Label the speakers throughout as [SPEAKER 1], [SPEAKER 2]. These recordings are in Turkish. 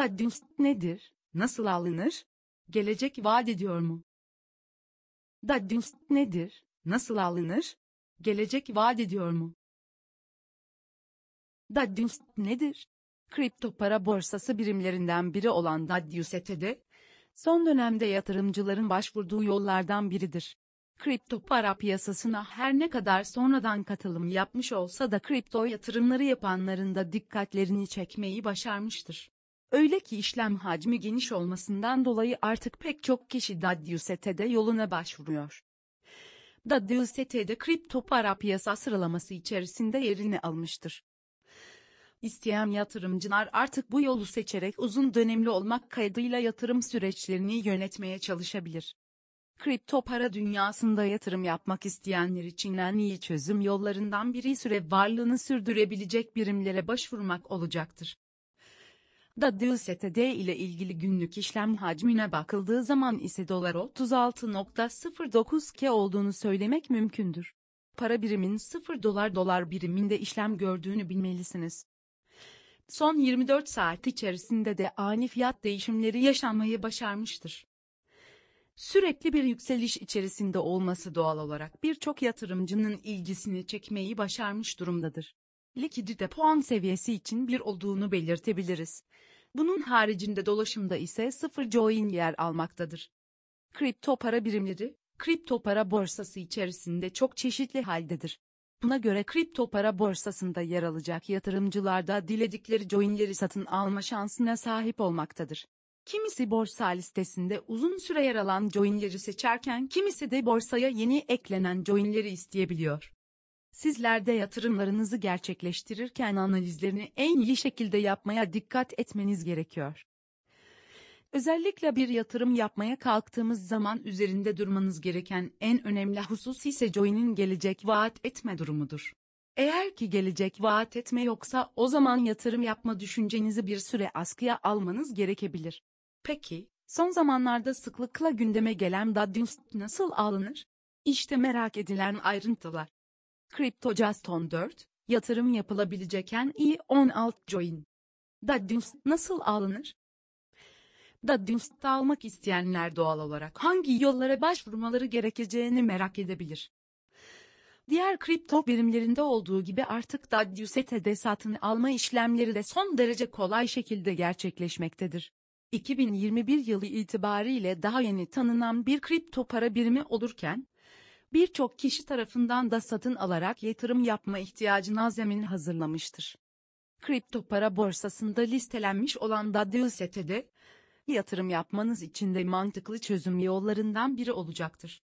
[SPEAKER 1] Dadünst nedir? Nasıl alınır? Gelecek vaat ediyor mu? Dadünst nedir? Nasıl alınır? Gelecek vaat ediyor mu? Dadünst nedir? Kripto para borsası birimlerinden biri olan Dadüset'e son dönemde yatırımcıların başvurduğu yollardan biridir. Kripto para piyasasına her ne kadar sonradan katılım yapmış olsa da kripto yatırımları yapanların da dikkatlerini çekmeyi başarmıştır. Öyle ki işlem hacmi geniş olmasından dolayı artık pek çok kişi DADUST'de yoluna başvuruyor. DADUST'de kripto para piyasa sıralaması içerisinde yerini almıştır. İsteyen yatırımcılar artık bu yolu seçerek uzun dönemli olmak kaydıyla yatırım süreçlerini yönetmeye çalışabilir. Kripto para dünyasında yatırım yapmak isteyenler için en iyi çözüm yollarından biri süre varlığını sürdürebilecek birimlere başvurmak olacaktır. DADIUSETD ile ilgili günlük işlem hacmine bakıldığı zaman ise dolar 36.09 K olduğunu söylemek mümkündür. Para birimin 0 dolar dolar biriminde işlem gördüğünü bilmelisiniz. Son 24 saat içerisinde de ani fiyat değişimleri yaşanmayı başarmıştır. Sürekli bir yükseliş içerisinde olması doğal olarak birçok yatırımcının ilgisini çekmeyi başarmış durumdadır likidite puan seviyesi için bir olduğunu belirtebiliriz. Bunun haricinde dolaşımda ise sıfır join yer almaktadır. Kripto para birimleri, kripto para borsası içerisinde çok çeşitli haldedir. Buna göre kripto para borsasında yer alacak yatırımcılar da diledikleri joinleri satın alma şansına sahip olmaktadır. Kimisi borsa listesinde uzun süre yer alan joinleri seçerken kimisi de borsaya yeni eklenen joinleri isteyebiliyor. Sizler de yatırımlarınızı gerçekleştirirken analizlerini en iyi şekilde yapmaya dikkat etmeniz gerekiyor. Özellikle bir yatırım yapmaya kalktığımız zaman üzerinde durmanız gereken en önemli husus ise Joy'nin gelecek vaat etme durumudur. Eğer ki gelecek vaat etme yoksa o zaman yatırım yapma düşüncenizi bir süre askıya almanız gerekebilir. Peki, son zamanlarda sıklıkla gündeme gelen Daddust nasıl alınır? İşte merak edilen ayrıntılar. CryptoJaston 4, yatırım yapılabilecek en iyi 16 join. Daddins nasıl alınır? Daddins'te almak isteyenler doğal olarak hangi yollara başvurmaları gerekeceğini merak edebilir. Diğer kripto birimlerinde olduğu gibi artık Daddius'e satın alma işlemleri de son derece kolay şekilde gerçekleşmektedir. 2021 yılı itibariyle daha yeni tanınan bir kripto para birimi olurken, birçok kişi tarafından da satın alarak yatırım yapma ihtiyacına zemin hazırlamıştır. Kripto para borsasında listelenmiş olan Dadilsete'de, yatırım yapmanız için de mantıklı çözüm yollarından biri olacaktır.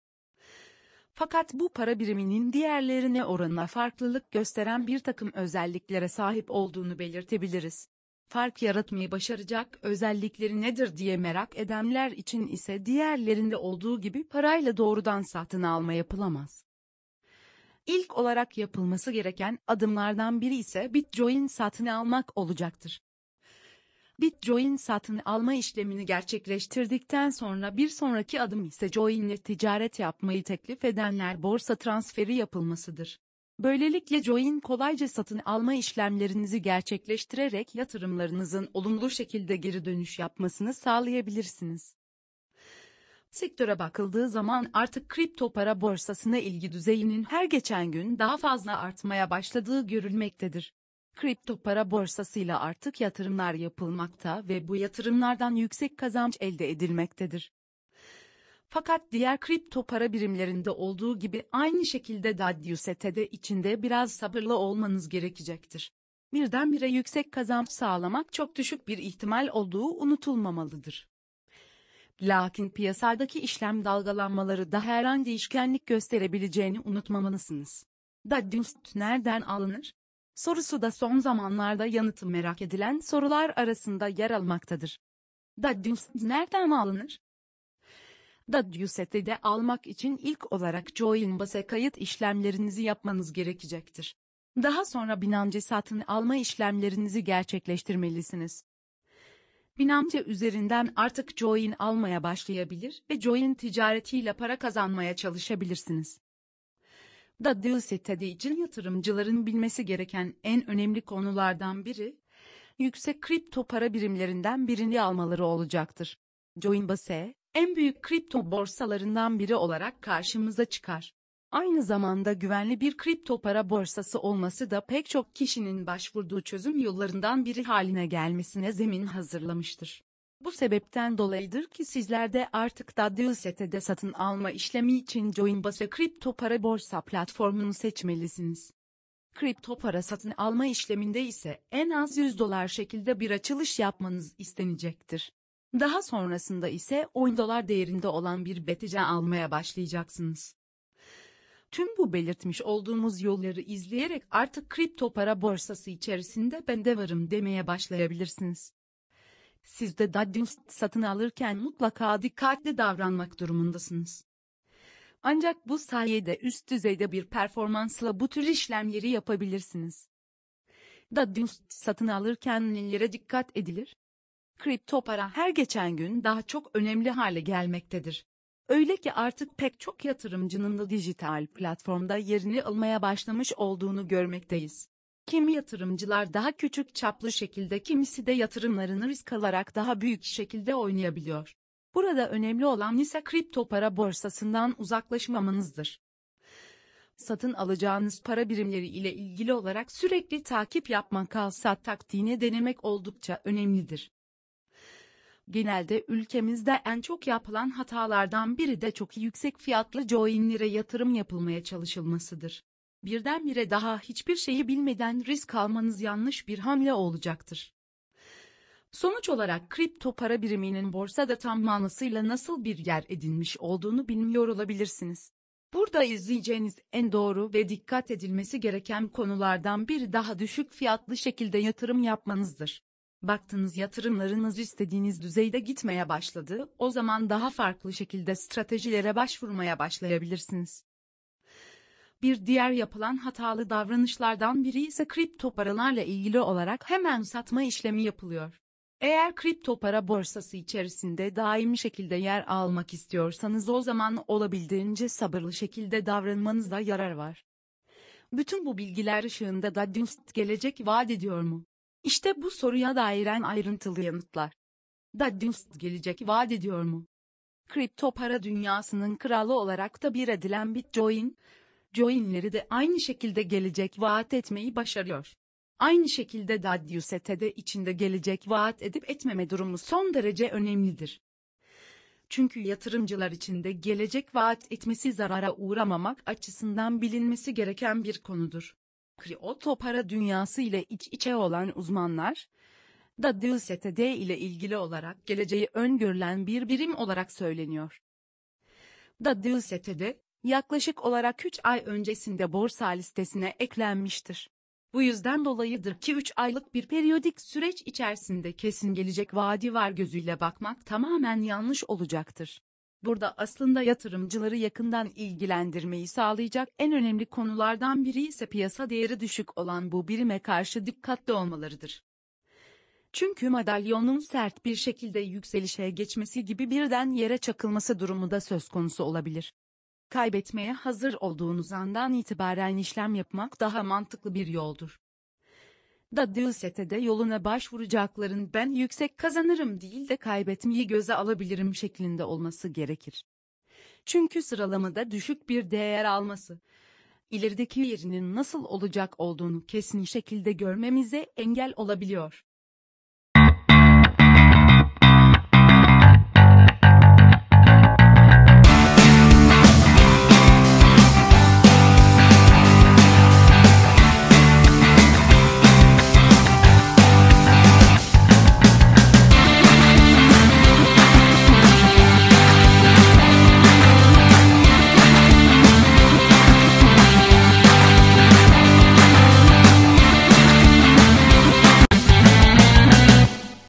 [SPEAKER 1] Fakat bu para biriminin diğerlerine oranına farklılık gösteren bir takım özelliklere sahip olduğunu belirtebiliriz fark yaratmayı başaracak özellikleri nedir diye merak edenler için ise diğerlerinde olduğu gibi parayla doğrudan satın alma yapılamaz. İlk olarak yapılması gereken adımlardan biri ise Bitcoin satın almak olacaktır. Bitcoin satın alma işlemini gerçekleştirdikten sonra bir sonraki adım ise Join'le ticaret yapmayı teklif edenler borsa transferi yapılmasıdır. Böylelikle Join kolayca satın alma işlemlerinizi gerçekleştirerek yatırımlarınızın olumlu şekilde geri dönüş yapmasını sağlayabilirsiniz. Sektöre bakıldığı zaman artık kripto para borsasına ilgi düzeyinin her geçen gün daha fazla artmaya başladığı görülmektedir. Kripto para borsasıyla artık yatırımlar yapılmakta ve bu yatırımlardan yüksek kazanç elde edilmektedir. Fakat diğer kripto para birimlerinde olduğu gibi aynı şekilde Dadiuset'e de içinde biraz sabırlı olmanız gerekecektir. Birdenbire yüksek kazanç sağlamak çok düşük bir ihtimal olduğu unutulmamalıdır. Lakin piyasadaki işlem dalgalanmaları da her an değişkenlik gösterebileceğini unutmamalısınız. Dadiust nereden alınır? Sorusu da son zamanlarda yanıtı merak edilen sorular arasında yer almaktadır. Dadiust nereden alınır? de almak için ilk olarak Join Base kayıt işlemlerinizi yapmanız gerekecektir. Daha sonra Binance satın alma işlemlerinizi gerçekleştirmelisiniz. Binance üzerinden artık Join almaya başlayabilir ve Join ticaretiyle para kazanmaya çalışabilirsiniz. Dadjuset'e için yatırımcıların bilmesi gereken en önemli konulardan biri, yüksek kripto para birimlerinden birini almaları olacaktır. Joinbase, en büyük kripto borsalarından biri olarak karşımıza çıkar. Aynı zamanda güvenli bir kripto para borsası olması da pek çok kişinin başvurduğu çözüm yollarından biri haline gelmesine zemin hazırlamıştır. Bu sebepten dolayıdır ki sizlerde artık da Dadioset'e satın alma işlemi için Coinbase kripto para borsa platformunu seçmelisiniz. Kripto para satın alma işleminde ise en az 100 dolar şekilde bir açılış yapmanız istenecektir. Daha sonrasında ise 10 dolar değerinde olan bir BTC almaya başlayacaksınız. Tüm bu belirtmiş olduğumuz yolları izleyerek artık kripto para borsası içerisinde ben de varım demeye başlayabilirsiniz. Siz de Daddius satın alırken mutlaka dikkatli davranmak durumundasınız. Ancak bu sayede üst düzeyde bir performansla bu tür işlemleri yapabilirsiniz. Daddius satın alırken nelere dikkat edilir? Kripto para her geçen gün daha çok önemli hale gelmektedir. Öyle ki artık pek çok yatırımcının da dijital platformda yerini almaya başlamış olduğunu görmekteyiz. Kimi yatırımcılar daha küçük çaplı şekilde kimisi de yatırımlarını risk alarak daha büyük şekilde oynayabiliyor. Burada önemli olan ise kripto para borsasından uzaklaşmamanızdır. Satın alacağınız para birimleri ile ilgili olarak sürekli takip yapmak alsat taktiğini denemek oldukça önemlidir. Genelde ülkemizde en çok yapılan hatalardan biri de çok yüksek fiyatlı joinlere yatırım yapılmaya çalışılmasıdır. Birdenbire daha hiçbir şeyi bilmeden risk almanız yanlış bir hamle olacaktır. Sonuç olarak kripto para biriminin borsada tam manasıyla nasıl bir yer edinmiş olduğunu bilmiyor olabilirsiniz. Burada izleyeceğiniz en doğru ve dikkat edilmesi gereken konulardan biri daha düşük fiyatlı şekilde yatırım yapmanızdır. Baktınız yatırımlarınız istediğiniz düzeyde gitmeye başladı, o zaman daha farklı şekilde stratejilere başvurmaya başlayabilirsiniz. Bir diğer yapılan hatalı davranışlardan biri ise kripto paralarla ilgili olarak hemen satma işlemi yapılıyor. Eğer kripto para borsası içerisinde daimi şekilde yer almak istiyorsanız o zaman olabildiğince sabırlı şekilde davranmanızda yarar var. Bütün bu bilgiler ışığında da dünst gelecek vaat ediyor mu? İşte bu soruya dairen ayrıntılı yanıtlar. Dadunst gelecek vaat ediyor mu? Kripto para dünyasının kralı olarak da bir edilen Bitcoin, Join'leri de aynı şekilde gelecek vaat etmeyi başarıyor. Aynı şekilde Dadiuset'e de içinde gelecek vaat edip etmeme durumu son derece önemlidir. Çünkü yatırımcılar için de gelecek vaat etmesi zarara uğramamak açısından bilinmesi gereken bir konudur. Kripto para dünyası ile iç içe olan uzmanlar, da DLSTD ile ilgili olarak geleceği öngörülen bir birim olarak söyleniyor. Da DLSTD, yaklaşık olarak 3 ay öncesinde borsa listesine eklenmiştir. Bu yüzden dolayıdır ki 3 aylık bir periyodik süreç içerisinde kesin gelecek vadi var gözüyle bakmak tamamen yanlış olacaktır. Burada aslında yatırımcıları yakından ilgilendirmeyi sağlayacak en önemli konulardan biri ise piyasa değeri düşük olan bu birime karşı dikkatli olmalarıdır. Çünkü madalyonun sert bir şekilde yükselişe geçmesi gibi birden yere çakılması durumu da söz konusu olabilir. Kaybetmeye hazır olduğunuz andan itibaren işlem yapmak daha mantıklı bir yoldur da Dilset'e yoluna başvuracakların ben yüksek kazanırım değil de kaybetmeyi göze alabilirim şeklinde olması gerekir. Çünkü sıralamada düşük bir değer alması, ilerideki yerinin nasıl olacak olduğunu kesin şekilde görmemize engel olabiliyor.